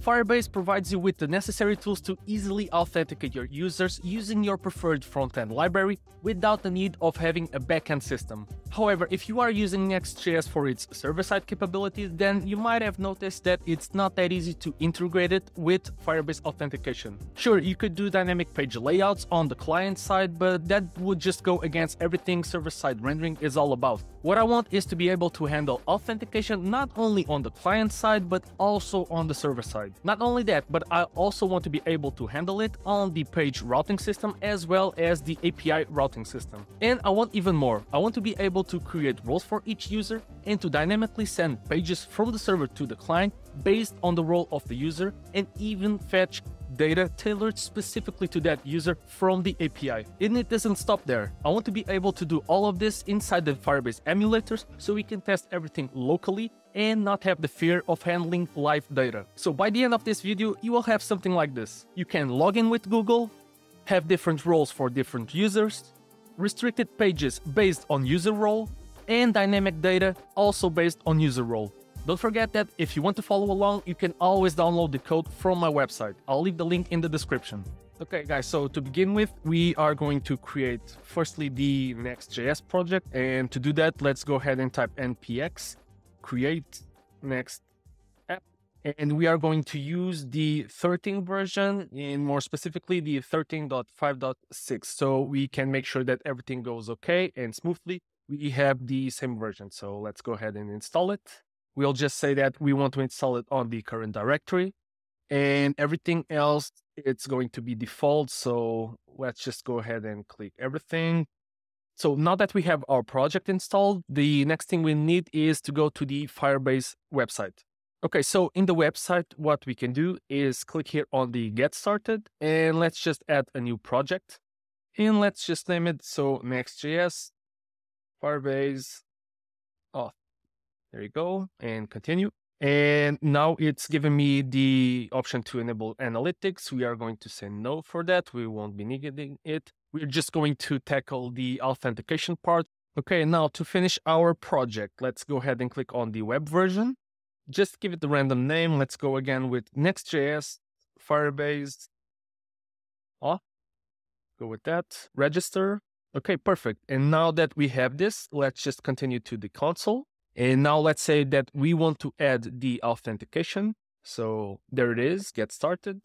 Firebase provides you with the necessary tools to easily authenticate your users using your preferred front-end library without the need of having a back-end system. However, if you are using Next.js for its server-side capabilities, then you might have noticed that it's not that easy to integrate it with Firebase authentication. Sure, you could do dynamic page layouts on the client side, but that would just go against everything server-side rendering is all about. What I want is to be able to handle authentication not only on the client side, but also on the server side. Not only that, but I also want to be able to handle it on the page routing system as well as the API routing system. And I want even more. I want to be able to create roles for each user and to dynamically send pages from the server to the client based on the role of the user and even fetch data tailored specifically to that user from the API. And it doesn't stop there. I want to be able to do all of this inside the Firebase emulators so we can test everything locally and not have the fear of handling live data. So by the end of this video, you will have something like this. You can log in with Google, have different roles for different users, restricted pages based on user role, and dynamic data also based on user role. Don't forget that if you want to follow along, you can always download the code from my website. I'll leave the link in the description. Okay guys, so to begin with, we are going to create firstly the Next.js project. And to do that, let's go ahead and type npx create next app. And we are going to use the 13 version and more specifically the 13.5.6. So we can make sure that everything goes okay and smoothly. We have the same version. So let's go ahead and install it we'll just say that we want to install it on the current directory and everything else it's going to be default. So let's just go ahead and click everything. So now that we have our project installed, the next thing we need is to go to the Firebase website. Okay, so in the website, what we can do is click here on the get started and let's just add a new project and let's just name it. So Next.js Firebase auth. There you go. And continue. And now it's giving me the option to enable analytics. We are going to say no for that. We won't be negating it. We're just going to tackle the authentication part. Okay, now to finish our project, let's go ahead and click on the web version. Just give it the random name. Let's go again with Next.js, Firebase. Oh, go with that. Register. Okay, perfect. And now that we have this, let's just continue to the console. And now let's say that we want to add the authentication. So there it is, get started.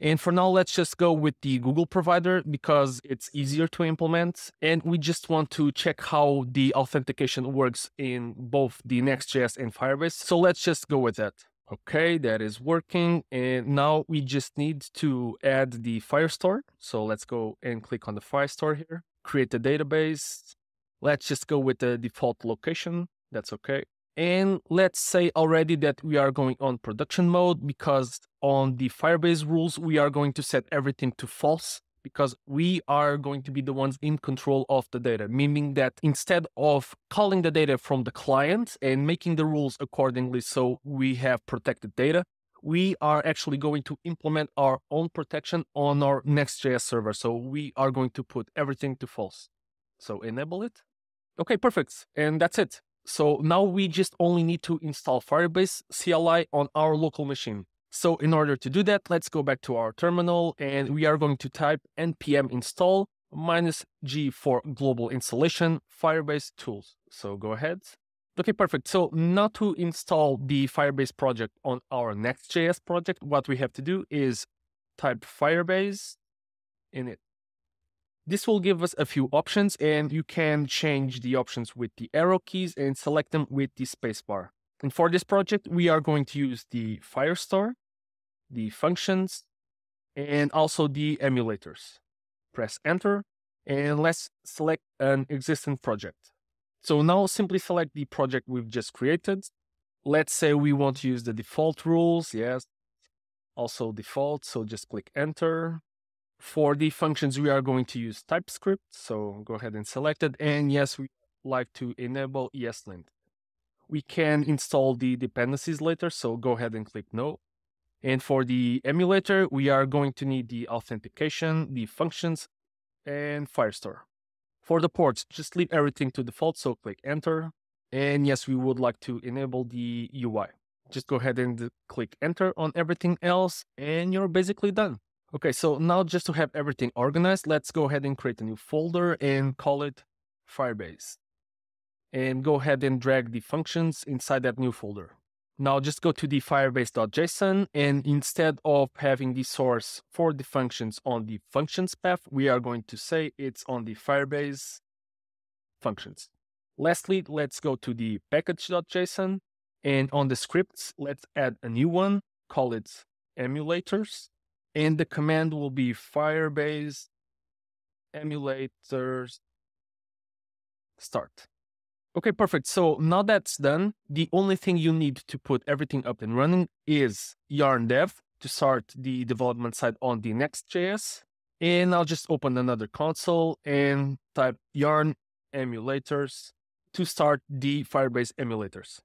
And for now, let's just go with the Google provider because it's easier to implement. And we just want to check how the authentication works in both the Next.js and Firebase. So let's just go with that. Okay, that is working. And now we just need to add the Firestore. So let's go and click on the Firestore here, create a database. Let's just go with the default location. That's okay. And let's say already that we are going on production mode because on the Firebase rules, we are going to set everything to false because we are going to be the ones in control of the data, meaning that instead of calling the data from the client and making the rules accordingly so we have protected data, we are actually going to implement our own protection on our Next.js server. So we are going to put everything to false. So enable it. Okay, perfect. And that's it. So now we just only need to install Firebase CLI on our local machine. So in order to do that, let's go back to our terminal and we are going to type npm install minus g for global installation Firebase tools. So go ahead. Okay, perfect. So now to install the Firebase project on our Next.js project, what we have to do is type Firebase init this will give us a few options and you can change the options with the arrow keys and select them with the spacebar. And for this project, we are going to use the Firestore, the functions, and also the emulators. Press enter and let's select an existing project. So now simply select the project we've just created. Let's say we want to use the default rules. Yes. Also default. So just click enter for the functions, we are going to use TypeScript. So go ahead and select it. And yes, we like to enable ESLint. We can install the dependencies later. So go ahead and click no. And for the emulator, we are going to need the authentication, the functions, and Firestore. For the ports, just leave everything to default. So click enter. And yes, we would like to enable the UI. Just go ahead and click enter on everything else and you're basically done. Okay, so now just to have everything organized, let's go ahead and create a new folder and call it Firebase. And go ahead and drag the functions inside that new folder. Now just go to the firebase.json and instead of having the source for the functions on the functions path, we are going to say it's on the Firebase functions. Lastly, let's go to the package.json and on the scripts, let's add a new one, call it emulators and the command will be firebase emulators start. Okay, perfect. So now that's done, the only thing you need to put everything up and running is yarn dev to start the development side on the Next.js. And I'll just open another console and type yarn emulators to start the Firebase emulators.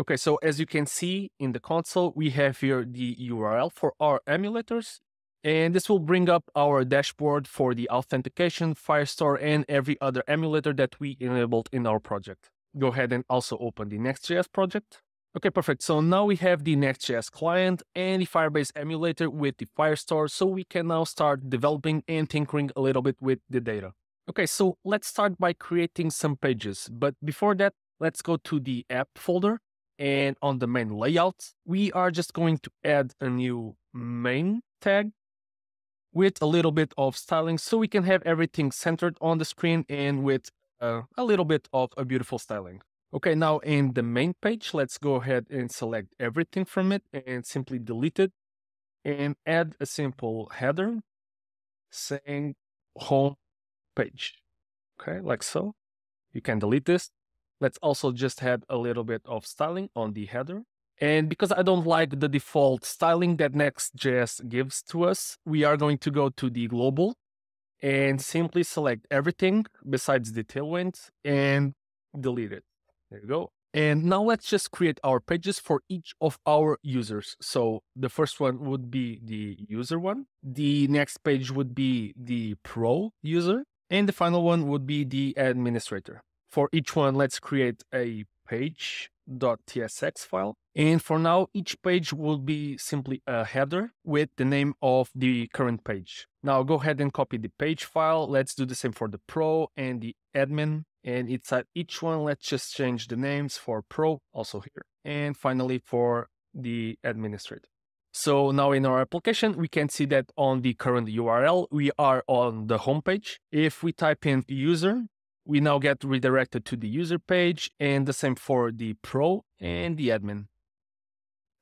Okay, so as you can see in the console, we have here the URL for our emulators. And this will bring up our dashboard for the authentication, Firestore, and every other emulator that we enabled in our project. Go ahead and also open the Next.js project. Okay, perfect. So now we have the Next.js client and the Firebase emulator with the Firestore, so we can now start developing and tinkering a little bit with the data. Okay, so let's start by creating some pages. But before that, let's go to the app folder. And on the main layout, we are just going to add a new main tag with a little bit of styling so we can have everything centered on the screen and with uh, a little bit of a beautiful styling. Okay, now in the main page, let's go ahead and select everything from it and simply delete it and add a simple header saying home page. Okay, like so. You can delete this. Let's also just add a little bit of styling on the header. And because I don't like the default styling that Next.js gives to us, we are going to go to the global and simply select everything besides the tailwind and delete it. There you go. And now let's just create our pages for each of our users. So the first one would be the user one. The next page would be the pro user. And the final one would be the administrator. For each one, let's create a page.tsx file. And for now, each page will be simply a header with the name of the current page. Now go ahead and copy the page file. Let's do the same for the pro and the admin. And inside each one, let's just change the names for pro also here. And finally for the administrator. So now in our application, we can see that on the current URL, we are on the homepage. If we type in user we now get redirected to the user page and the same for the pro and the admin.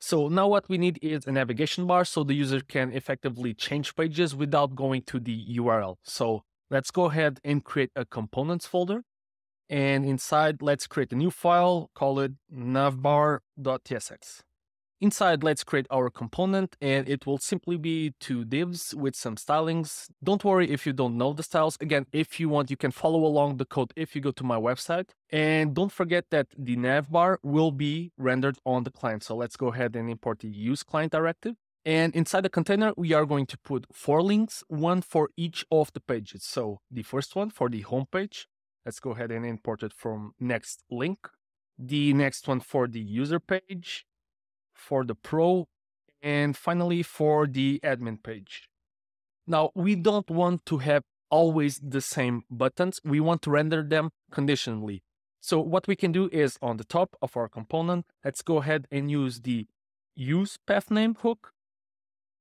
So now what we need is a navigation bar so the user can effectively change pages without going to the URL. So let's go ahead and create a components folder. And inside, let's create a new file, call it navbar.tsx. Inside, let's create our component and it will simply be two divs with some stylings. Don't worry if you don't know the styles. Again, if you want, you can follow along the code if you go to my website. And don't forget that the navbar will be rendered on the client. So let's go ahead and import the use client directive. And inside the container, we are going to put four links, one for each of the pages. So the first one for the homepage, let's go ahead and import it from next link. The next one for the user page for the Pro, and finally for the admin page. Now, we don't want to have always the same buttons. We want to render them conditionally. So what we can do is on the top of our component, let's go ahead and use the use path name hook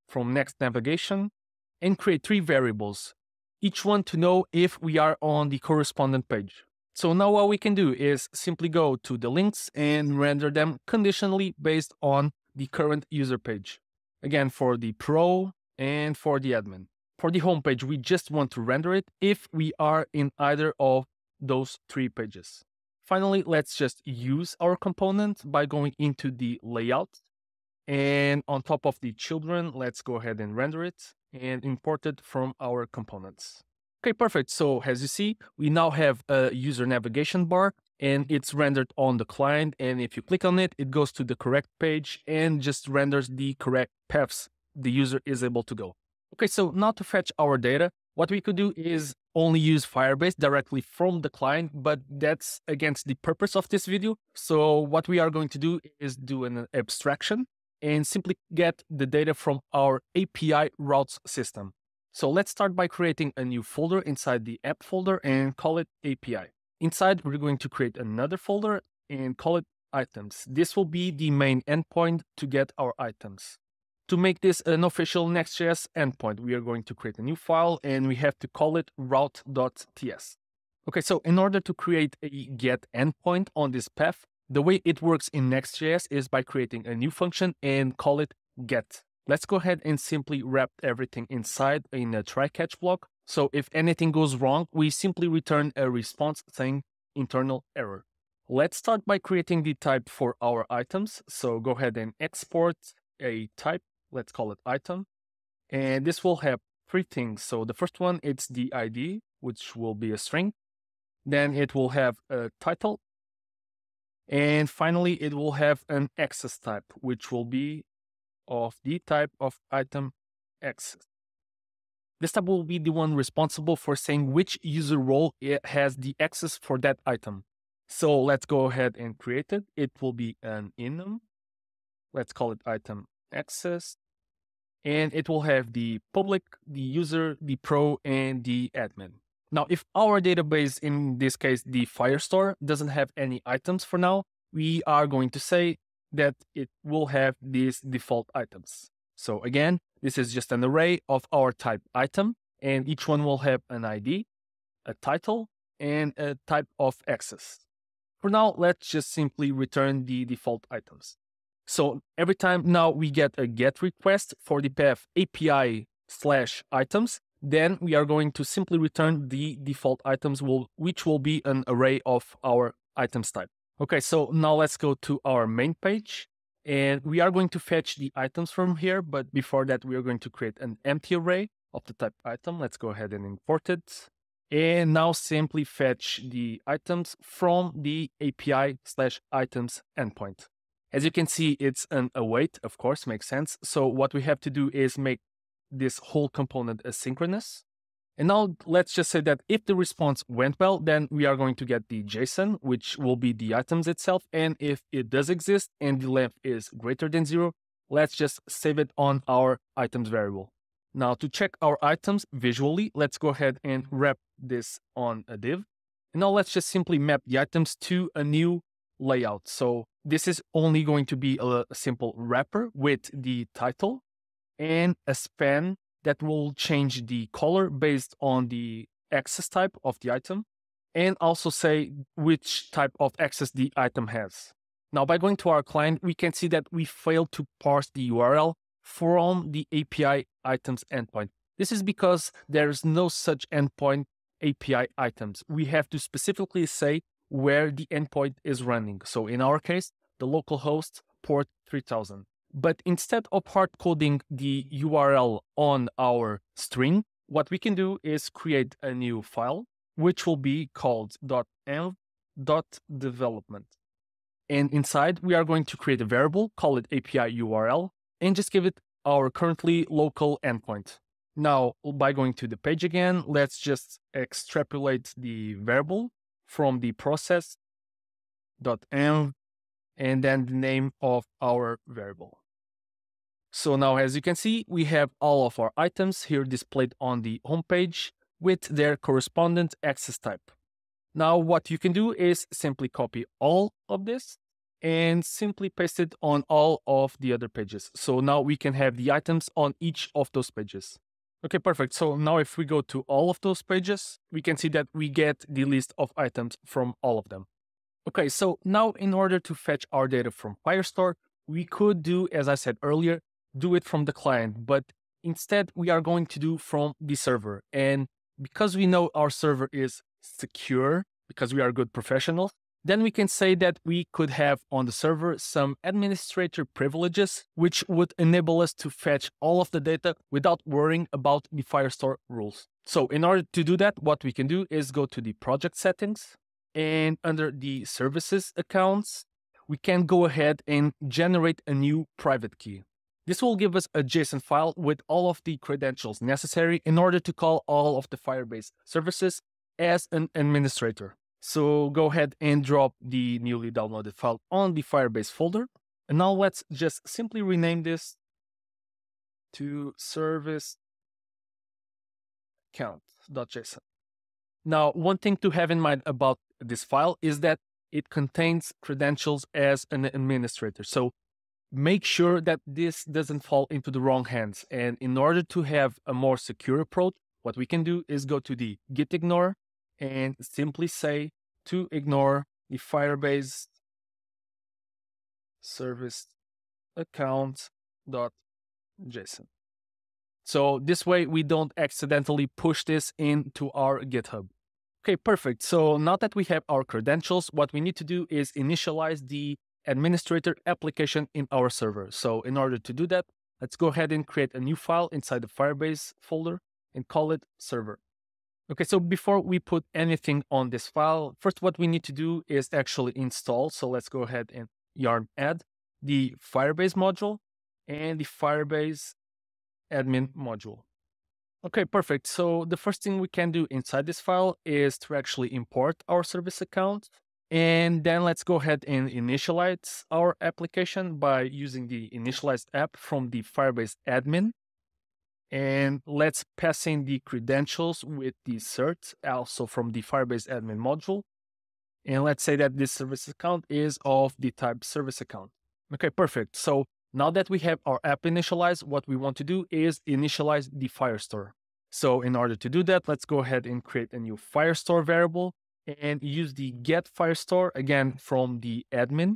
from next navigation and create three variables, each one to know if we are on the correspondent page. So now what we can do is simply go to the links and render them conditionally based on the current user page. Again, for the pro and for the admin. For the homepage, we just want to render it if we are in either of those three pages. Finally, let's just use our component by going into the layout. And on top of the children, let's go ahead and render it and import it from our components. Okay, perfect. So as you see, we now have a user navigation bar and it's rendered on the client. And if you click on it, it goes to the correct page and just renders the correct paths the user is able to go. Okay, so now to fetch our data, what we could do is only use Firebase directly from the client, but that's against the purpose of this video. So what we are going to do is do an abstraction and simply get the data from our API routes system. So let's start by creating a new folder inside the app folder and call it API. Inside, we're going to create another folder and call it items. This will be the main endpoint to get our items. To make this an official Next.js endpoint, we are going to create a new file and we have to call it route.ts. Okay, so in order to create a get endpoint on this path, the way it works in Next.js is by creating a new function and call it get. Let's go ahead and simply wrap everything inside in a try catch block. So if anything goes wrong, we simply return a response saying internal error. Let's start by creating the type for our items. So go ahead and export a type, let's call it item. And this will have three things. So the first one, it's the ID, which will be a string. Then it will have a title. And finally, it will have an access type, which will be of the type of item access. This tab will be the one responsible for saying which user role it has the access for that item. So let's go ahead and create it. It will be an enum. Let's call it item access. And it will have the public, the user, the pro, and the admin. Now, if our database, in this case, the Firestore, doesn't have any items for now, we are going to say that it will have these default items. So again, this is just an array of our type item, and each one will have an ID, a title, and a type of access. For now, let's just simply return the default items. So every time now we get a get request for the path API slash items, then we are going to simply return the default items, will, which will be an array of our items type. Okay, so now let's go to our main page. And we are going to fetch the items from here, but before that, we are going to create an empty array of the type item. Let's go ahead and import it. And now simply fetch the items from the API slash items endpoint. As you can see, it's an await, of course, makes sense. So what we have to do is make this whole component asynchronous. And now let's just say that if the response went well, then we are going to get the JSON, which will be the items itself. And if it does exist and the length is greater than zero, let's just save it on our items variable. Now to check our items visually, let's go ahead and wrap this on a div. And now let's just simply map the items to a new layout. So this is only going to be a, a simple wrapper with the title and a span that will change the color based on the access type of the item and also say which type of access the item has. Now, by going to our client, we can see that we failed to parse the URL from the API items endpoint. This is because there is no such endpoint API items. We have to specifically say where the endpoint is running. So in our case, the localhost port 3000. But instead of hard coding the URL on our string, what we can do is create a new file, which will be called .env.development. And inside, we are going to create a variable, call it API URL, and just give it our currently local endpoint. Now, by going to the page again, let's just extrapolate the variable from the process.env and then the name of our variable. So now, as you can see, we have all of our items here displayed on the homepage with their correspondent access type. Now, what you can do is simply copy all of this and simply paste it on all of the other pages. So now we can have the items on each of those pages. Okay, perfect. So now if we go to all of those pages, we can see that we get the list of items from all of them. Okay, so now in order to fetch our data from Firestore, we could do, as I said earlier, do it from the client, but instead we are going to do from the server. And because we know our server is secure, because we are good professionals, then we can say that we could have on the server some administrator privileges, which would enable us to fetch all of the data without worrying about the Firestore rules. So in order to do that, what we can do is go to the project settings and under the services accounts, we can go ahead and generate a new private key. This will give us a JSON file with all of the credentials necessary in order to call all of the Firebase services as an administrator. So go ahead and drop the newly downloaded file on the Firebase folder. And now let's just simply rename this to service account.json. Now, one thing to have in mind about this file is that it contains credentials as an administrator. So make sure that this doesn't fall into the wrong hands. And in order to have a more secure approach, what we can do is go to the git ignore and simply say to ignore the Firebase service account dot json. So this way we don't accidentally push this into our GitHub. Okay, perfect. So now that we have our credentials, what we need to do is initialize the administrator application in our server. So in order to do that, let's go ahead and create a new file inside the Firebase folder and call it server. Okay, so before we put anything on this file, first what we need to do is actually install. So let's go ahead and yarn add the Firebase module and the Firebase admin module. Okay, perfect. So the first thing we can do inside this file is to actually import our service account and then let's go ahead and initialize our application by using the initialized app from the Firebase admin. And let's pass in the credentials with the cert, also from the Firebase admin module. And let's say that this service account is of the type service account. Okay, perfect. So now that we have our app initialized, what we want to do is initialize the Firestore. So in order to do that, let's go ahead and create a new Firestore variable and use the get firestore again from the admin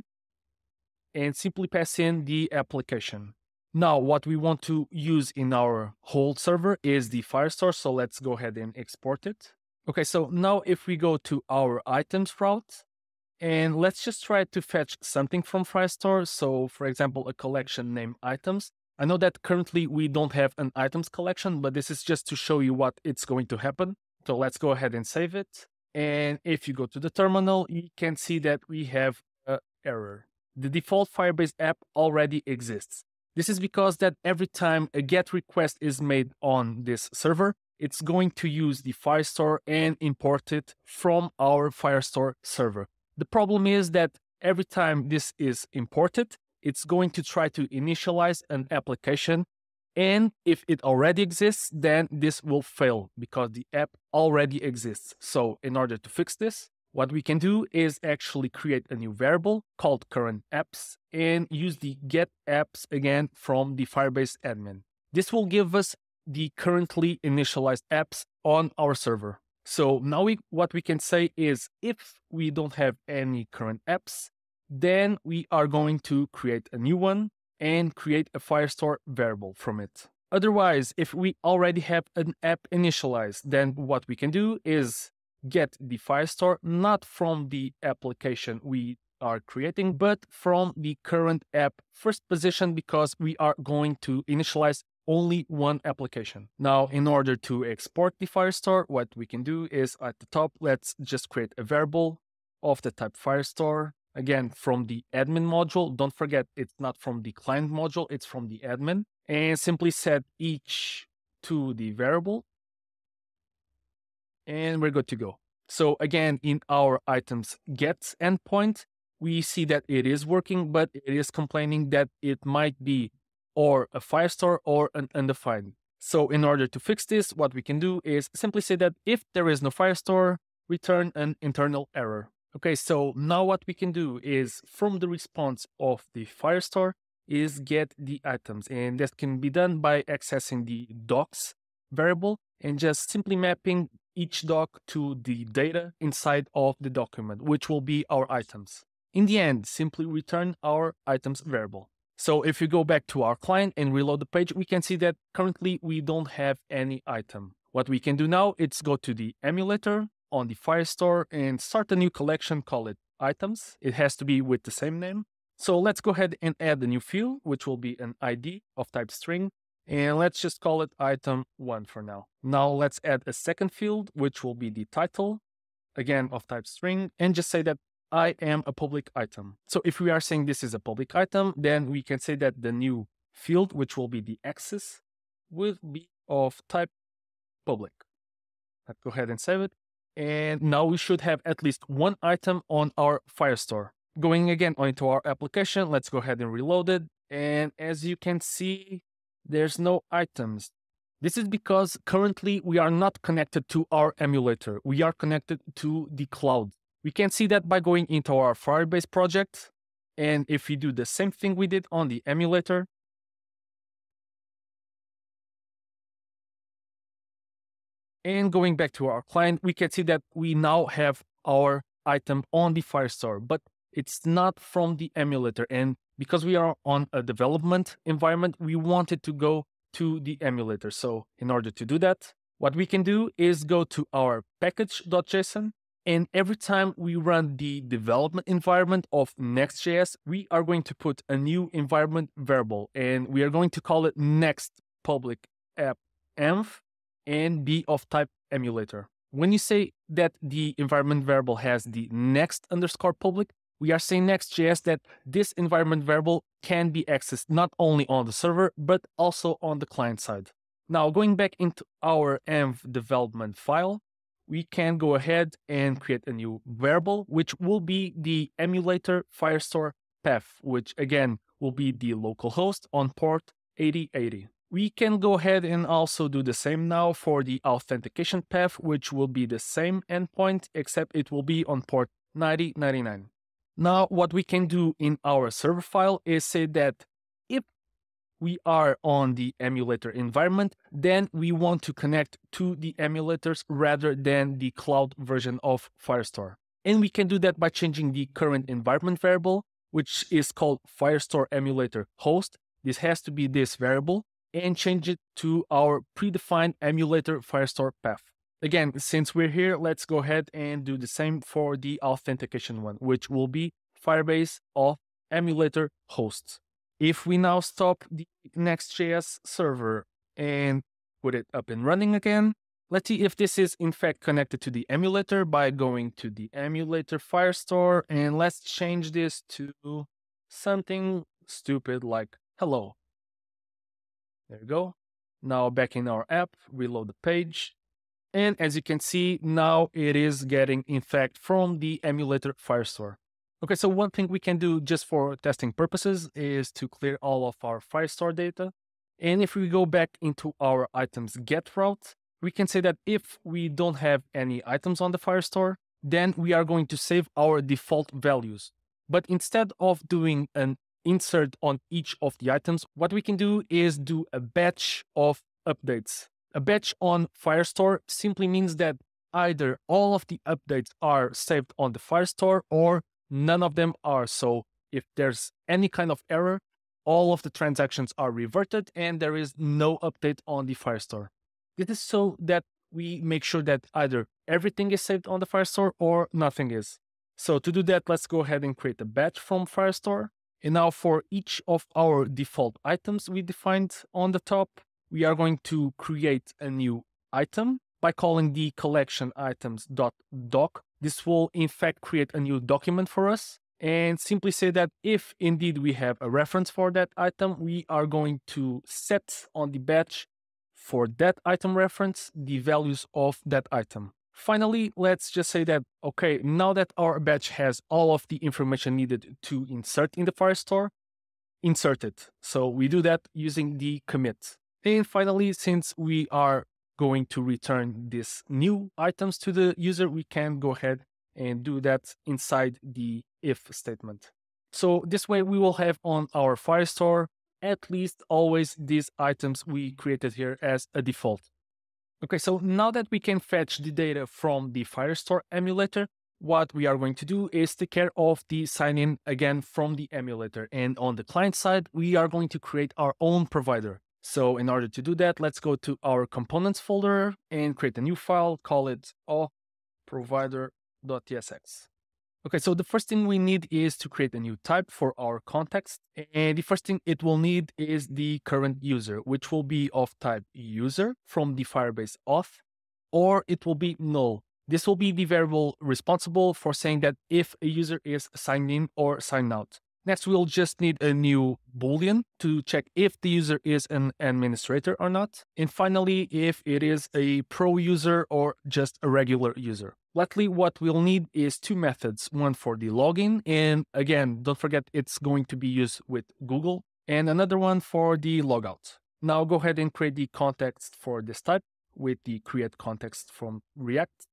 and simply pass in the application. Now, what we want to use in our hold server is the Firestore. So let's go ahead and export it. Okay, so now if we go to our items route, and let's just try to fetch something from Firestore. So for example, a collection named items. I know that currently we don't have an items collection, but this is just to show you what it's going to happen. So let's go ahead and save it. And if you go to the terminal, you can see that we have an error. The default Firebase app already exists. This is because that every time a GET request is made on this server, it's going to use the Firestore and import it from our Firestore server. The problem is that every time this is imported, it's going to try to initialize an application and if it already exists, then this will fail because the app already exists. So in order to fix this, what we can do is actually create a new variable called current apps and use the get apps again from the Firebase admin. This will give us the currently initialized apps on our server. So now we, what we can say is if we don't have any current apps, then we are going to create a new one and create a Firestore variable from it. Otherwise, if we already have an app initialized, then what we can do is get the Firestore not from the application we are creating, but from the current app first position because we are going to initialize only one application. Now, in order to export the Firestore, what we can do is at the top, let's just create a variable of the type Firestore again from the admin module. Don't forget, it's not from the client module, it's from the admin. And simply set each to the variable. And we're good to go. So again, in our items get endpoint, we see that it is working, but it is complaining that it might be or a Firestore star or an undefined. So in order to fix this, what we can do is simply say that if there is no Firestore, star, return an internal error. Okay, so now what we can do is from the response of the Firestore is get the items and that can be done by accessing the docs variable and just simply mapping each doc to the data inside of the document, which will be our items. In the end, simply return our items variable. So if we go back to our client and reload the page, we can see that currently we don't have any item. What we can do now, is go to the emulator on the Firestore and start a new collection, call it items. It has to be with the same name. So let's go ahead and add a new field, which will be an ID of type string. And let's just call it item one for now. Now let's add a second field, which will be the title, again of type string, and just say that I am a public item. So if we are saying this is a public item, then we can say that the new field, which will be the axis, will be of type public. Let's go ahead and save it. And now we should have at least one item on our Firestore. Going again onto our application, let's go ahead and reload it. And as you can see, there's no items. This is because currently we are not connected to our emulator. We are connected to the cloud. We can see that by going into our Firebase project. And if we do the same thing we did on the emulator, And going back to our client, we can see that we now have our item on the Firestore, but it's not from the emulator. And because we are on a development environment, we wanted to go to the emulator. So in order to do that, what we can do is go to our package.json. And every time we run the development environment of Next.js, we are going to put a new environment variable and we are going to call it next public app env and be of type emulator. When you say that the environment variable has the next underscore public, we are saying Next.js that this environment variable can be accessed not only on the server, but also on the client side. Now, going back into our env development file, we can go ahead and create a new variable, which will be the emulator Firestore path, which again will be the localhost on port 8080. We can go ahead and also do the same now for the authentication path, which will be the same endpoint, except it will be on port 9099. Now, what we can do in our server file is say that if we are on the emulator environment, then we want to connect to the emulators rather than the cloud version of Firestore. And we can do that by changing the current environment variable, which is called Firestore emulator host. This has to be this variable and change it to our predefined emulator Firestore path. Again, since we're here, let's go ahead and do the same for the authentication one, which will be Firebase of emulator hosts. If we now stop the Next.js server and put it up and running again, let's see if this is in fact connected to the emulator by going to the emulator Firestore and let's change this to something stupid like hello. There we go. Now back in our app, reload the page. And as you can see, now it is getting, in fact, from the emulator Firestore. Okay, so one thing we can do just for testing purposes is to clear all of our Firestore data. And if we go back into our items get route, we can say that if we don't have any items on the Firestore, then we are going to save our default values. But instead of doing an insert on each of the items, what we can do is do a batch of updates. A batch on Firestore simply means that either all of the updates are saved on the Firestore or none of them are. So if there's any kind of error, all of the transactions are reverted and there is no update on the Firestore. is so that we make sure that either everything is saved on the Firestore or nothing is. So to do that, let's go ahead and create a batch from Firestore. And now for each of our default items we defined on the top, we are going to create a new item by calling the collection items.doc. This will in fact create a new document for us and simply say that if indeed we have a reference for that item, we are going to set on the batch for that item reference the values of that item. Finally, let's just say that, okay, now that our batch has all of the information needed to insert in the Firestore, insert it. So we do that using the commit. And finally, since we are going to return these new items to the user, we can go ahead and do that inside the if statement. So this way we will have on our Firestore at least always these items we created here as a default. Okay, so now that we can fetch the data from the Firestore emulator, what we are going to do is take care of the sign-in again from the emulator. And on the client side, we are going to create our own provider. So in order to do that, let's go to our components folder and create a new file, call it all provider.tsx. Okay, so the first thing we need is to create a new type for our context. And the first thing it will need is the current user, which will be of type user from the Firebase auth, or it will be null. This will be the variable responsible for saying that if a user is signed in or signed out. Next, we'll just need a new Boolean to check if the user is an administrator or not. And finally, if it is a pro user or just a regular user. Lastly, what we'll need is two methods, one for the login. And again, don't forget, it's going to be used with Google and another one for the logout. Now go ahead and create the context for this type with the create context from React.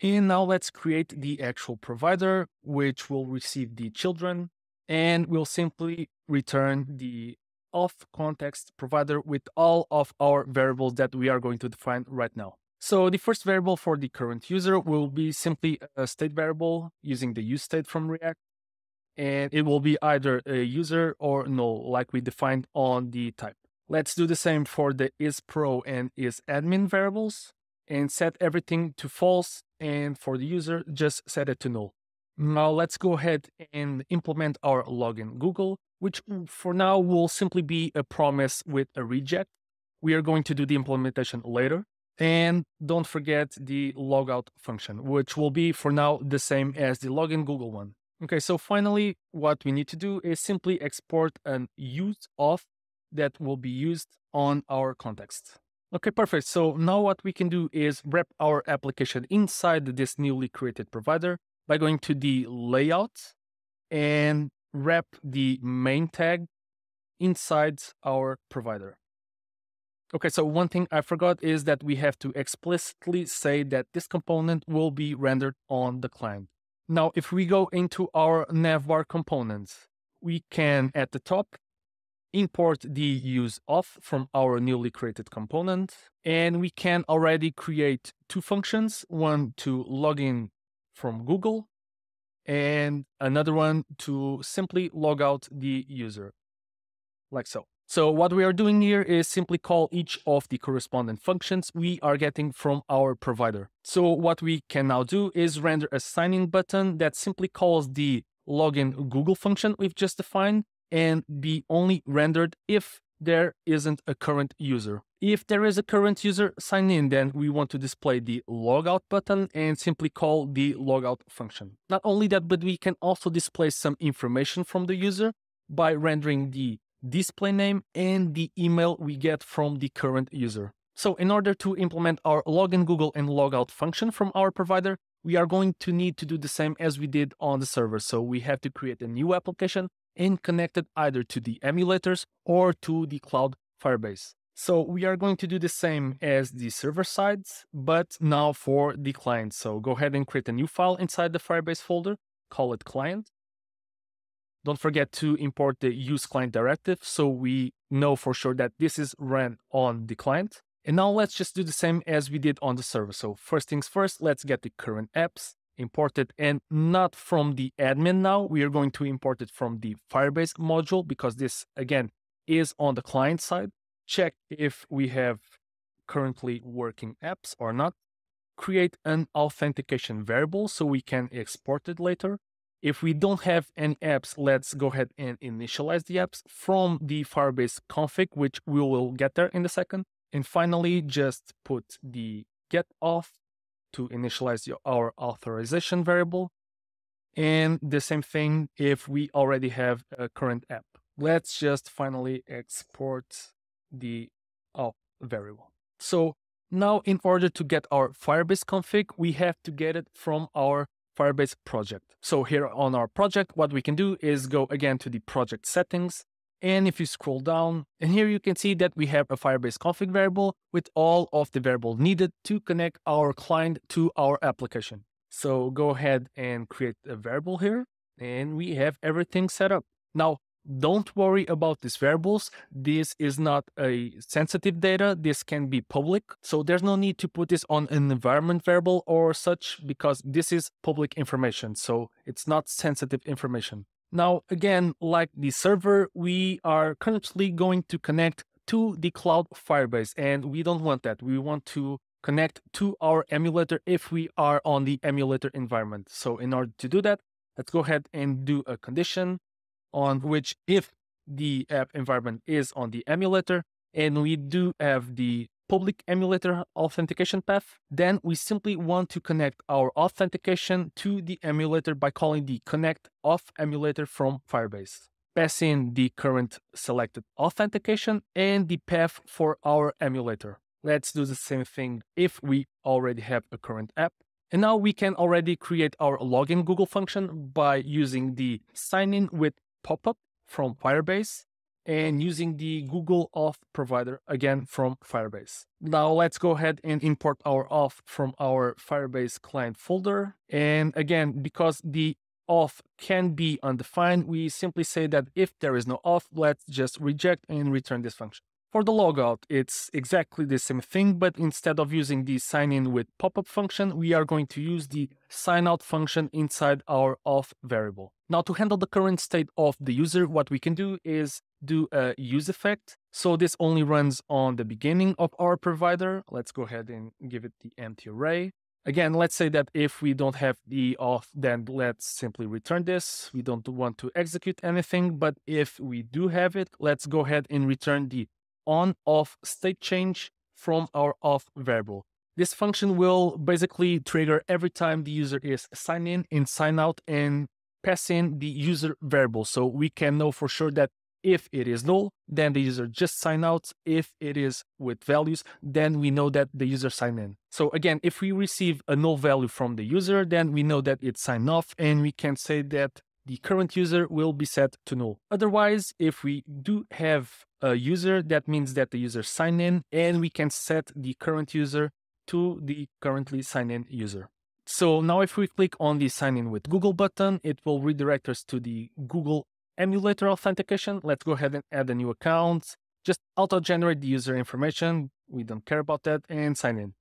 And now let's create the actual provider, which will receive the children and we'll simply return the off context provider with all of our variables that we are going to define right now. So the first variable for the current user will be simply a state variable using the use state from React. And it will be either a user or null, like we defined on the type. Let's do the same for the is pro and is admin variables and set everything to false. And for the user, just set it to null. Now let's go ahead and implement our login Google, which for now will simply be a promise with a reject. We are going to do the implementation later. And don't forget the logout function, which will be for now the same as the login Google one. Okay, so finally, what we need to do is simply export an use of that will be used on our context. Okay, perfect. So now what we can do is wrap our application inside this newly created provider by going to the layout and wrap the main tag inside our provider. Okay, so one thing I forgot is that we have to explicitly say that this component will be rendered on the client. Now, if we go into our navbar components, we can at the top import the use of from our newly created component, and we can already create two functions, one to log in from Google, and another one to simply log out the user, like so. So what we are doing here is simply call each of the correspondent functions we are getting from our provider. So what we can now do is render a sign-in button that simply calls the login Google function we've just defined and be only rendered if there isn't a current user. If there is a current user sign in, then we want to display the logout button and simply call the logout function. Not only that, but we can also display some information from the user by rendering the display name and the email we get from the current user. So in order to implement our login Google and logout function from our provider, we are going to need to do the same as we did on the server. So we have to create a new application and connected either to the emulators or to the cloud Firebase. So we are going to do the same as the server sides, but now for the client. So go ahead and create a new file inside the Firebase folder, call it client. Don't forget to import the use client directive so we know for sure that this is ran on the client. And now let's just do the same as we did on the server. So first things first, let's get the current apps import it and not from the admin now. We are going to import it from the Firebase module because this, again, is on the client side. Check if we have currently working apps or not. Create an authentication variable so we can export it later. If we don't have any apps, let's go ahead and initialize the apps from the Firebase config, which we will get there in a second. And finally, just put the get off to initialize your, our authorization variable. And the same thing if we already have a current app. Let's just finally export the app variable. So now in order to get our Firebase config, we have to get it from our Firebase project. So here on our project, what we can do is go again to the project settings and if you scroll down, and here you can see that we have a Firebase config variable with all of the variable needed to connect our client to our application. So go ahead and create a variable here, and we have everything set up. Now, don't worry about these variables. This is not a sensitive data. This can be public. So there's no need to put this on an environment variable or such because this is public information. So it's not sensitive information. Now, again, like the server, we are currently going to connect to the cloud Firebase, and we don't want that. We want to connect to our emulator if we are on the emulator environment. So in order to do that, let's go ahead and do a condition on which if the app environment is on the emulator and we do have the public emulator authentication path. Then we simply want to connect our authentication to the emulator by calling the connect off emulator from Firebase. Pass in the current selected authentication and the path for our emulator. Let's do the same thing if we already have a current app. And now we can already create our login Google function by using the sign in with popup from Firebase and using the Google Auth provider again from Firebase. Now let's go ahead and import our auth from our Firebase client folder. And again, because the auth can be undefined, we simply say that if there is no auth, let's just reject and return this function. For the logout, it's exactly the same thing, but instead of using the sign in with pop-up function, we are going to use the sign out function inside our auth variable. Now to handle the current state of the user, what we can do is do a use effect. So this only runs on the beginning of our provider. Let's go ahead and give it the empty array. Again, let's say that if we don't have the auth, then let's simply return this. We don't want to execute anything, but if we do have it, let's go ahead and return the on off state change from our off variable. This function will basically trigger every time the user is signed in and sign out and pass in the user variable. So we can know for sure that if it is null, then the user just sign out. If it is with values, then we know that the user sign in. So again, if we receive a null value from the user, then we know that it's signed off and we can say that the current user will be set to null. Otherwise, if we do have a user. That means that the user signed in and we can set the current user to the currently signed in user. So now if we click on the sign in with Google button, it will redirect us to the Google emulator authentication. Let's go ahead and add a new account. Just auto generate the user information. We don't care about that and sign in.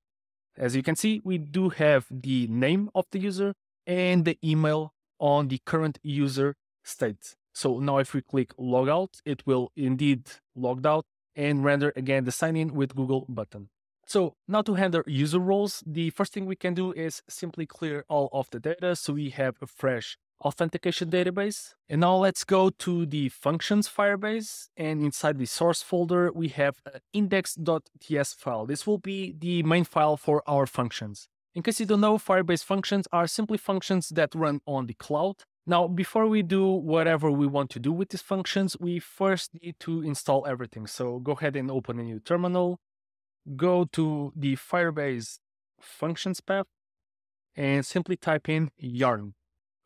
As you can see, we do have the name of the user and the email on the current user state. So now if we click logout, it will indeed logged out and render again the sign in with Google button. So now to handle user roles, the first thing we can do is simply clear all of the data so we have a fresh authentication database. And now let's go to the functions Firebase. And inside the source folder, we have an index.ts file. This will be the main file for our functions. In case you don't know, Firebase functions are simply functions that run on the cloud now, before we do whatever we want to do with these functions, we first need to install everything. So go ahead and open a new terminal, go to the Firebase functions path, and simply type in yarn.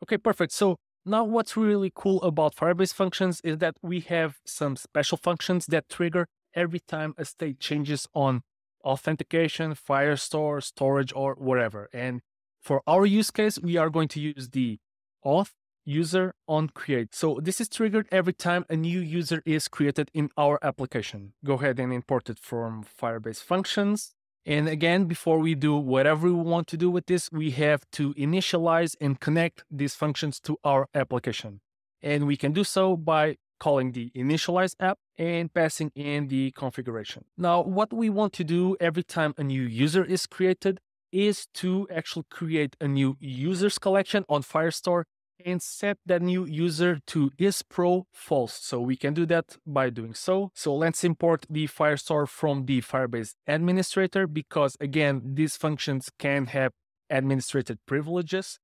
Okay, perfect. So now what's really cool about Firebase functions is that we have some special functions that trigger every time a state changes on authentication, Firestore, storage, or whatever. And for our use case, we are going to use the auth user on create. So this is triggered every time a new user is created in our application. Go ahead and import it from Firebase functions. And again, before we do whatever we want to do with this, we have to initialize and connect these functions to our application. And we can do so by calling the initialize app and passing in the configuration. Now, what we want to do every time a new user is created is to actually create a new users collection on Firestore and set the new user to is pro false. So we can do that by doing so. So let's import the Firestore from the Firebase administrator because again, these functions can have administrated privileges.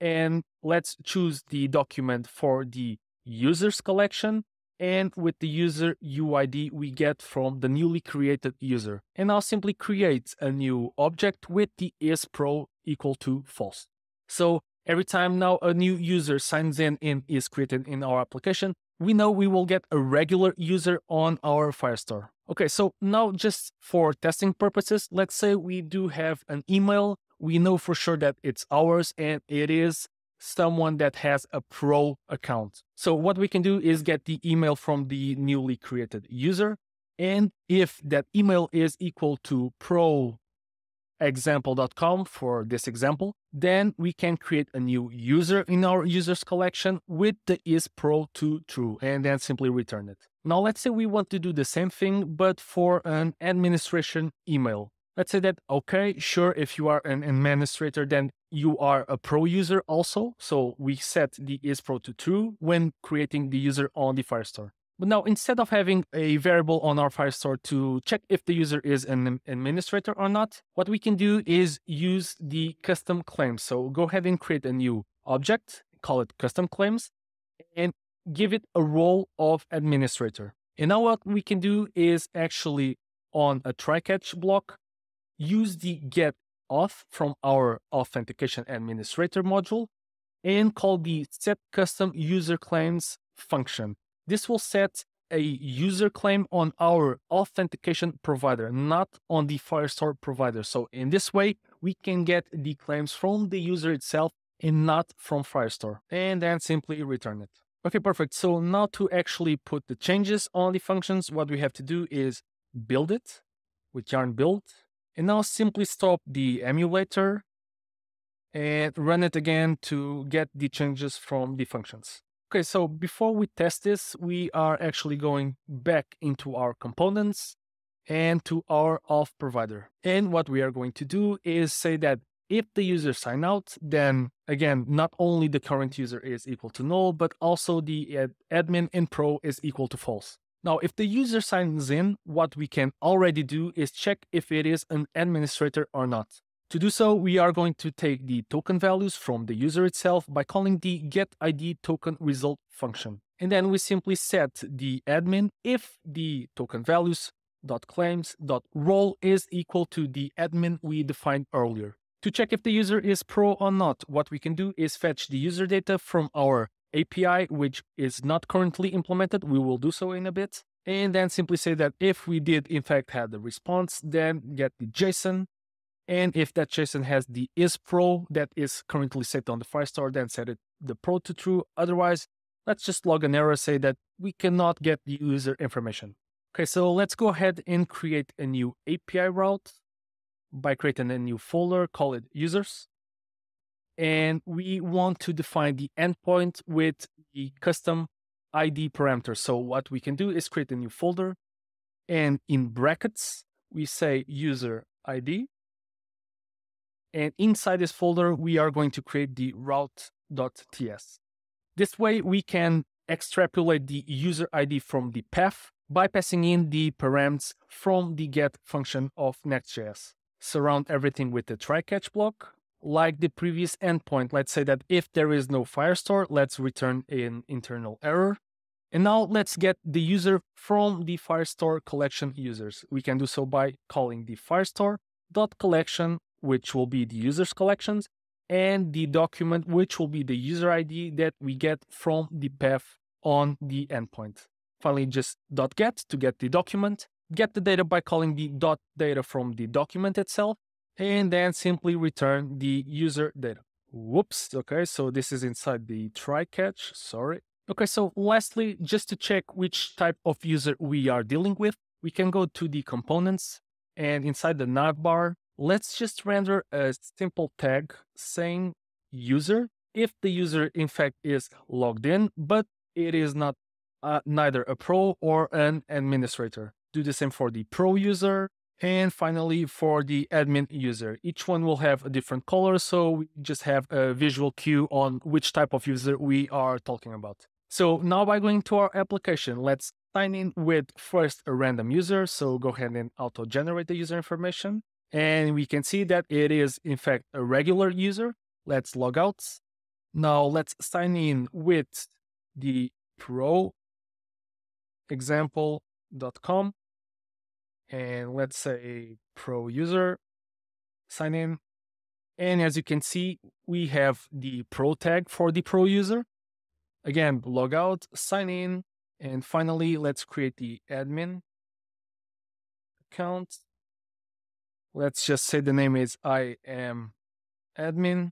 And let's choose the document for the users collection. And with the user UID we get from the newly created user. And I'll simply create a new object with the is pro equal to false. So Every time now a new user signs in and is created in our application, we know we will get a regular user on our Firestore. Okay, so now just for testing purposes, let's say we do have an email. We know for sure that it's ours and it is someone that has a pro account. So what we can do is get the email from the newly created user. And if that email is equal to pro example.com for this example. Then we can create a new user in our users collection with the is pro to true and then simply return it. Now let's say we want to do the same thing, but for an administration email. Let's say that, okay, sure, if you are an administrator, then you are a pro user also. So we set the is pro to true when creating the user on the Firestore. But now, instead of having a variable on our Firestore to check if the user is an administrator or not, what we can do is use the custom claims. So go ahead and create a new object, call it custom claims, and give it a role of administrator. And now what we can do is actually on a try catch block, use the get auth from our authentication administrator module and call the set custom user claims function this will set a user claim on our authentication provider, not on the Firestore provider. So in this way, we can get the claims from the user itself and not from Firestore, and then simply return it. Okay, perfect. So now to actually put the changes on the functions, what we have to do is build it with yarn build, and now simply stop the emulator and run it again to get the changes from the functions. Okay, so before we test this, we are actually going back into our components and to our off provider. And what we are going to do is say that if the user sign out, then again, not only the current user is equal to null, but also the ad admin and pro is equal to false. Now, if the user signs in, what we can already do is check if it is an administrator or not. To do so, we are going to take the token values from the user itself by calling the getIDTokenResult token result function. And then we simply set the admin if the token values dot claims dot role is equal to the admin we defined earlier. To check if the user is pro or not, what we can do is fetch the user data from our API, which is not currently implemented. We will do so in a bit. And then simply say that if we did in fact have the response, then get the JSON and if that JSON has the is pro that is currently set on the five star, then set it the pro to true. Otherwise, let's just log an error, say that we cannot get the user information. Okay, so let's go ahead and create a new API route by creating a new folder, call it users. And we want to define the endpoint with the custom ID parameter. So what we can do is create a new folder and in brackets, we say user ID and inside this folder, we are going to create the route.ts. This way we can extrapolate the user ID from the path by passing in the params from the get function of Next.js. Surround everything with the try catch block. Like the previous endpoint, let's say that if there is no Firestore, let's return an internal error. And now let's get the user from the Firestore collection users. We can do so by calling the Firestore dot collection which will be the users collections, and the document, which will be the user ID that we get from the path on the endpoint. Finally, just .get to get the document, get the data by calling the .data from the document itself, and then simply return the user data. Whoops, okay, so this is inside the try catch, sorry. Okay, so lastly, just to check which type of user we are dealing with, we can go to the components and inside the navbar, let's just render a simple tag saying user if the user in fact is logged in, but it is not uh, neither a pro or an administrator. Do the same for the pro user and finally for the admin user. Each one will have a different color, so we just have a visual cue on which type of user we are talking about. So now by going to our application, let's sign in with first a random user. So go ahead and auto-generate the user information. And we can see that it is in fact a regular user. Let's log out. Now let's sign in with the pro example.com and let's say pro user sign in. And as you can see, we have the pro tag for the pro user. Again, log out, sign in, and finally, let's create the admin account let's just say the name is I am admin.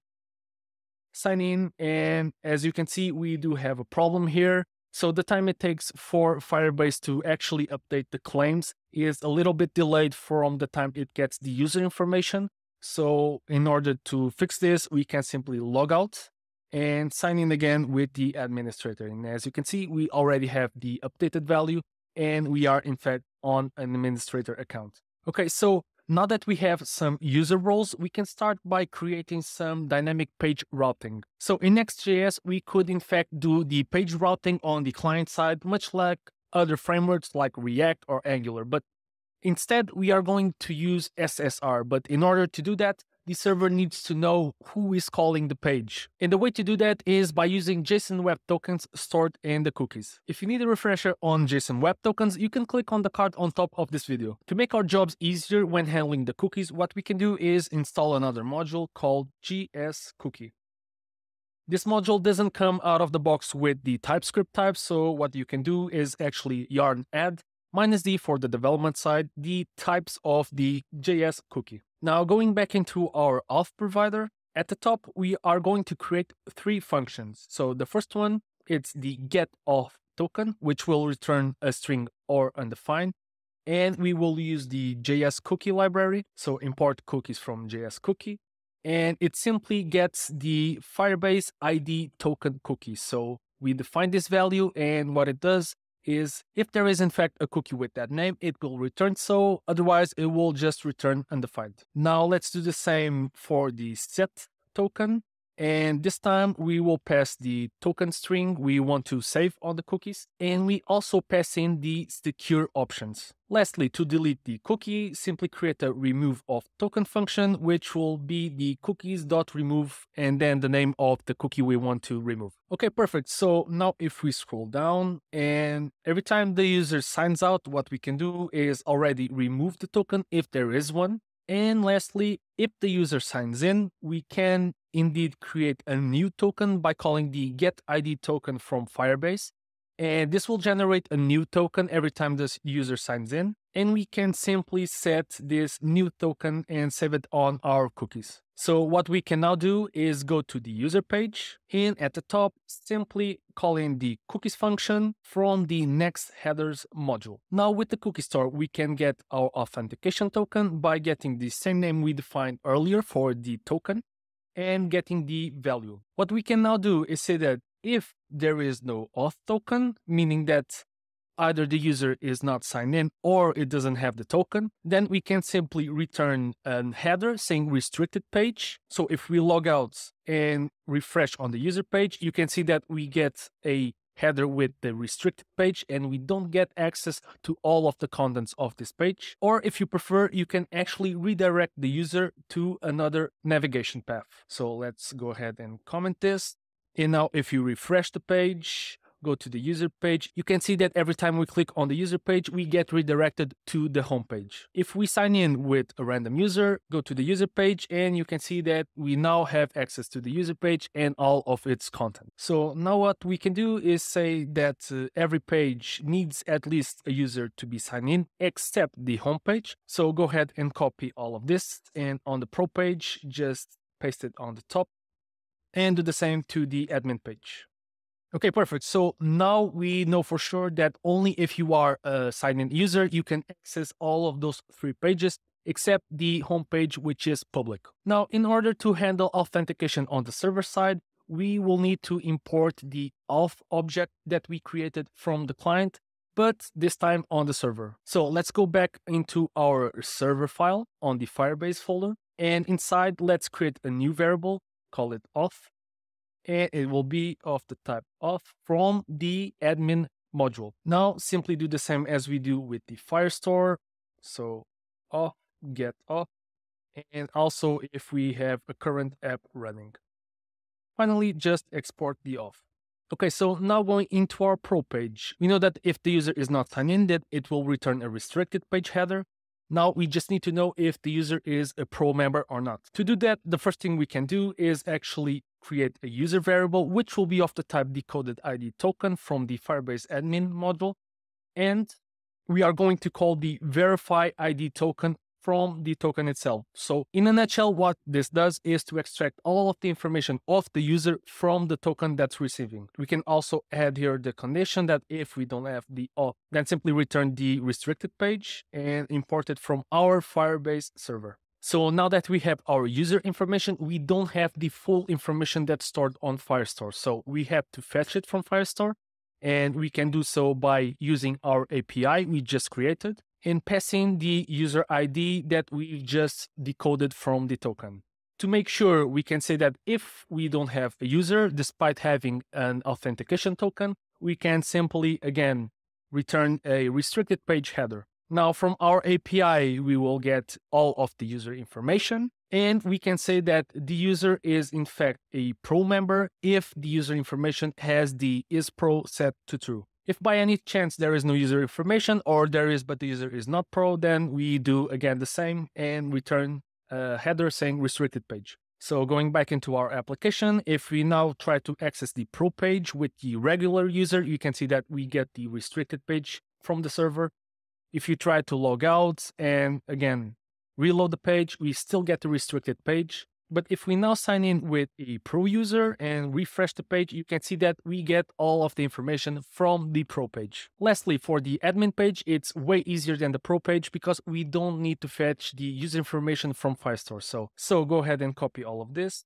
Sign in. And as you can see, we do have a problem here. So the time it takes for Firebase to actually update the claims is a little bit delayed from the time it gets the user information. So in order to fix this, we can simply log out and sign in again with the administrator. And as you can see, we already have the updated value and we are in fact on an administrator account. Okay, so now that we have some user roles, we can start by creating some dynamic page routing. So in Next.js, we could in fact do the page routing on the client side, much like other frameworks like React or Angular. But instead, we are going to use SSR. But in order to do that, the server needs to know who is calling the page. And the way to do that is by using JSON Web Tokens stored in the cookies. If you need a refresher on JSON Web Tokens, you can click on the card on top of this video. To make our jobs easier when handling the cookies, what we can do is install another module called GS Cookie. This module doesn't come out of the box with the TypeScript type, so what you can do is actually yarn add minus D for the development side, the types of the JS cookie. Now going back into our auth provider, at the top, we are going to create three functions. So the first one, it's the get auth token, which will return a string or undefined. And we will use the JS cookie library. So import cookies from JS cookie. And it simply gets the Firebase ID token cookie. So we define this value and what it does, is if there is in fact a cookie with that name, it will return so, otherwise it will just return undefined. Now let's do the same for the set token. And this time we will pass the token string we want to save on the cookies and we also pass in the secure options. Lastly, to delete the cookie, simply create a remove of token function, which will be the cookies.remove and then the name of the cookie we want to remove. Okay, perfect. So now if we scroll down and every time the user signs out, what we can do is already remove the token if there is one. And lastly, if the user signs in, we can indeed create a new token by calling the get ID token from Firebase. And this will generate a new token every time this user signs in. And we can simply set this new token and save it on our cookies. So what we can now do is go to the user page and at the top, simply call in the cookies function from the next headers module. Now with the cookie store, we can get our authentication token by getting the same name we defined earlier for the token and getting the value. What we can now do is say that if there is no auth token, meaning that either the user is not signed in or it doesn't have the token, then we can simply return an header saying restricted page. So if we log out and refresh on the user page, you can see that we get a header with the restricted page and we don't get access to all of the contents of this page. Or if you prefer, you can actually redirect the user to another navigation path. So let's go ahead and comment this. And now if you refresh the page, go to the user page, you can see that every time we click on the user page, we get redirected to the home page. If we sign in with a random user, go to the user page, and you can see that we now have access to the user page and all of its content. So now what we can do is say that uh, every page needs at least a user to be signed in, except the home page. So go ahead and copy all of this. And on the pro page, just paste it on the top and do the same to the admin page. Okay, perfect. So now we know for sure that only if you are a signed-in user, you can access all of those three pages except the homepage, which is public. Now, in order to handle authentication on the server side, we will need to import the auth object that we created from the client, but this time on the server. So let's go back into our server file on the Firebase folder. And inside, let's create a new variable, call it auth and it will be of the type of from the admin module. Now simply do the same as we do with the Firestore. So off, get off, and also if we have a current app running. Finally, just export the off. Okay, so now going into our pro page, we know that if the user is not signed in, that it will return a restricted page header. Now we just need to know if the user is a pro member or not. To do that, the first thing we can do is actually create a user variable, which will be of the type decoded ID token from the Firebase admin module. And we are going to call the verify ID token from the token itself. So in a nutshell, what this does is to extract all of the information of the user from the token that's receiving. We can also add here the condition that if we don't have the auth, oh, then simply return the restricted page and import it from our Firebase server. So now that we have our user information, we don't have the full information that's stored on Firestore. So we have to fetch it from Firestore and we can do so by using our API we just created and passing the user ID that we just decoded from the token. To make sure we can say that if we don't have a user, despite having an authentication token, we can simply again return a restricted page header. Now from our API, we will get all of the user information and we can say that the user is in fact a pro member if the user information has the is pro set to true. If by any chance there is no user information or there is but the user is not pro, then we do again the same and return a header saying restricted page. So going back into our application, if we now try to access the pro page with the regular user, you can see that we get the restricted page from the server if you try to log out and again, reload the page, we still get the restricted page. But if we now sign in with a pro user and refresh the page, you can see that we get all of the information from the pro page. Lastly, for the admin page, it's way easier than the pro page because we don't need to fetch the user information from Firestore. So, so go ahead and copy all of this.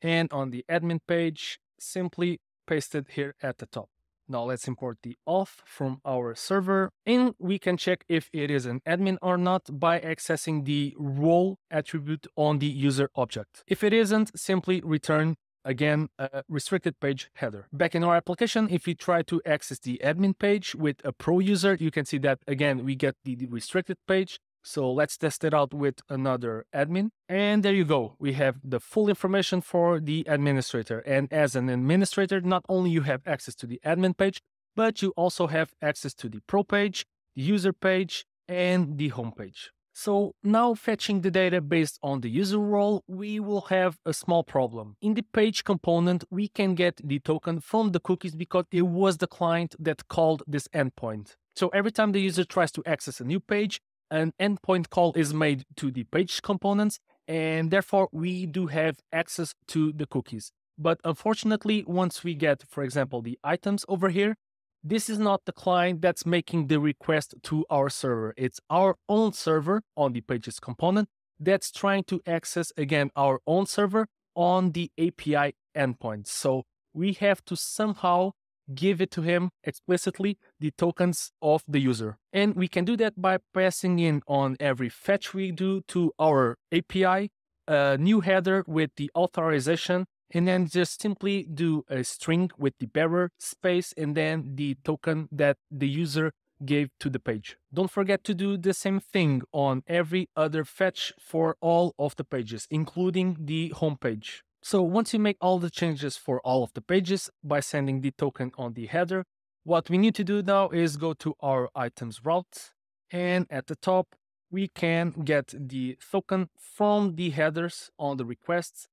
And on the admin page, simply paste it here at the top. Now let's import the auth from our server and we can check if it is an admin or not by accessing the role attribute on the user object. If it isn't, simply return again a restricted page header. Back in our application, if we try to access the admin page with a pro user, you can see that again, we get the, restricted page. So let's test it out with another admin. And there you go. We have the full information for the administrator. And as an administrator, not only you have access to the admin page, but you also have access to the pro page, the user page, and the home page. So now fetching the data based on the user role, we will have a small problem. In the page component, we can get the token from the cookies because it was the client that called this endpoint. So every time the user tries to access a new page, an endpoint call is made to the page components, and therefore we do have access to the cookies. But unfortunately, once we get, for example, the items over here, this is not the client that's making the request to our server. It's our own server on the pages component that's trying to access again our own server on the API endpoint. So we have to somehow give it to him explicitly the tokens of the user. And we can do that by passing in on every fetch we do to our API a new header with the authorization and then just simply do a string with the bearer space and then the token that the user gave to the page. Don't forget to do the same thing on every other fetch for all of the pages, including the home page. So once you make all the changes for all of the pages by sending the token on the header, what we need to do now is go to our items route and at the top, we can get the token from the headers on the requests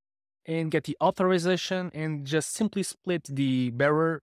and get the authorization and just simply split the bearer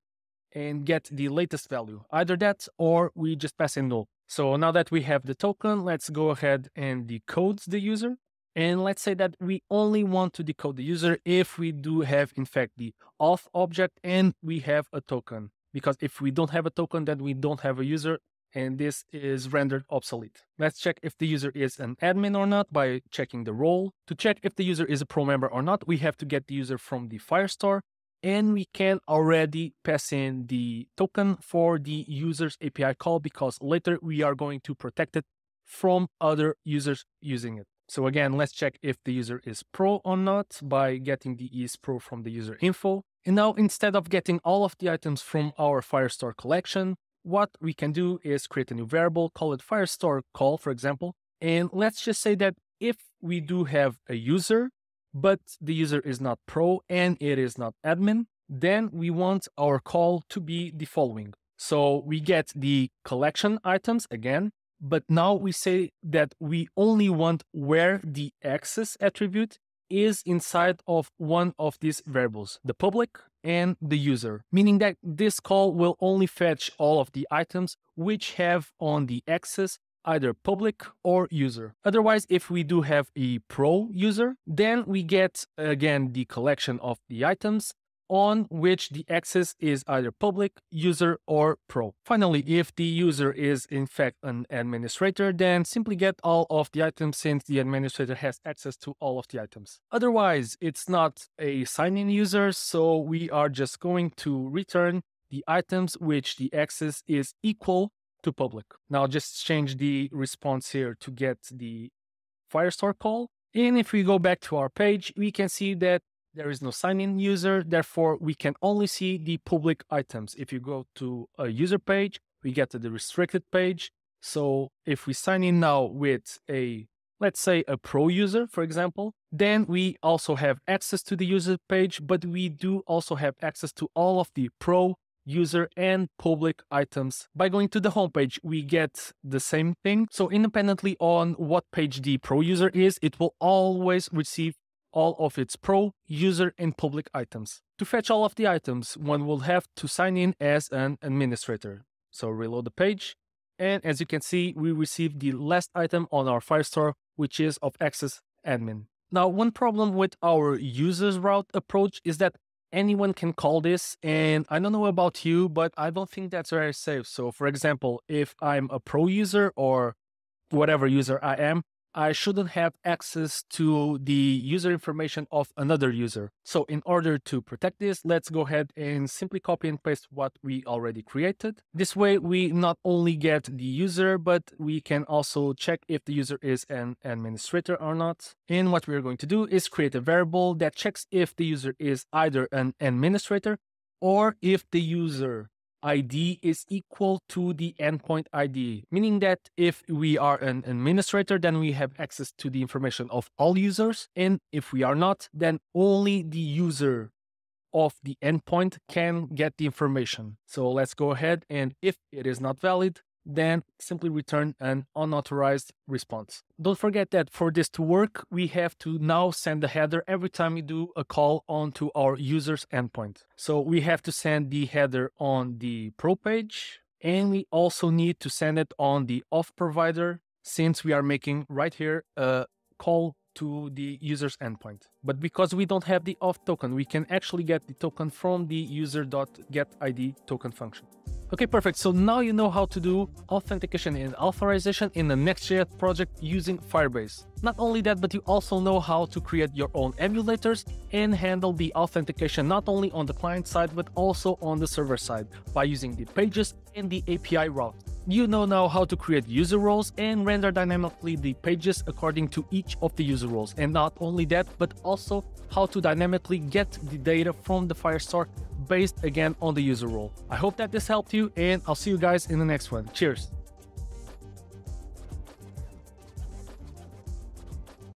and get the latest value. Either that or we just pass in null. So now that we have the token, let's go ahead and decode the user. And let's say that we only want to decode the user if we do have, in fact, the auth object and we have a token. Because if we don't have a token, then we don't have a user, and this is rendered obsolete. Let's check if the user is an admin or not by checking the role. To check if the user is a pro member or not, we have to get the user from the Firestore, and we can already pass in the token for the user's API call because later we are going to protect it from other users using it. So again, let's check if the user is pro or not by getting the is pro from the user info. And now instead of getting all of the items from our Firestore collection, what we can do is create a new variable, call it Firestore call, for example. And let's just say that if we do have a user, but the user is not pro and it is not admin, then we want our call to be the following. So we get the collection items again, but now we say that we only want where the access attribute is inside of one of these variables, the public and the user, meaning that this call will only fetch all of the items which have on the access either public or user. Otherwise, if we do have a pro user, then we get again the collection of the items on which the access is either public, user, or pro. Finally, if the user is in fact an administrator, then simply get all of the items since the administrator has access to all of the items. Otherwise, it's not a sign-in user, so we are just going to return the items which the access is equal to public. Now just change the response here to get the Firestore call. And if we go back to our page, we can see that there is no sign-in user, therefore we can only see the public items. If you go to a user page, we get to the restricted page. So if we sign in now with a, let's say a pro user, for example, then we also have access to the user page, but we do also have access to all of the pro user and public items. By going to the homepage, we get the same thing. So independently on what page the pro user is, it will always receive all of its pro, user, and public items. To fetch all of the items, one will have to sign in as an administrator. So reload the page, and as you can see, we received the last item on our Firestore, which is of Access Admin. Now, one problem with our users route approach is that anyone can call this, and I don't know about you, but I don't think that's very safe. So for example, if I'm a pro user or whatever user I am, I shouldn't have access to the user information of another user. So in order to protect this, let's go ahead and simply copy and paste what we already created. This way, we not only get the user, but we can also check if the user is an administrator or not. And what we're going to do is create a variable that checks if the user is either an administrator or if the user ID is equal to the endpoint ID, meaning that if we are an administrator, then we have access to the information of all users. And if we are not, then only the user of the endpoint can get the information. So let's go ahead and if it is not valid, then simply return an unauthorized response. Don't forget that for this to work, we have to now send the header every time we do a call onto our user's endpoint. So we have to send the header on the pro page, and we also need to send it on the off provider since we are making right here a call to the user's endpoint. But because we don't have the off token, we can actually get the token from the user.getID token function. Okay, perfect. So now you know how to do authentication and authorization in the Next.js project using Firebase. Not only that, but you also know how to create your own emulators and handle the authentication not only on the client side, but also on the server side by using the pages and the API route. You know now how to create user roles and render dynamically the pages according to each of the user roles. And not only that, but also how to dynamically get the data from the Firestore based again on the user role. I hope that this helped you and I'll see you guys in the next one. Cheers.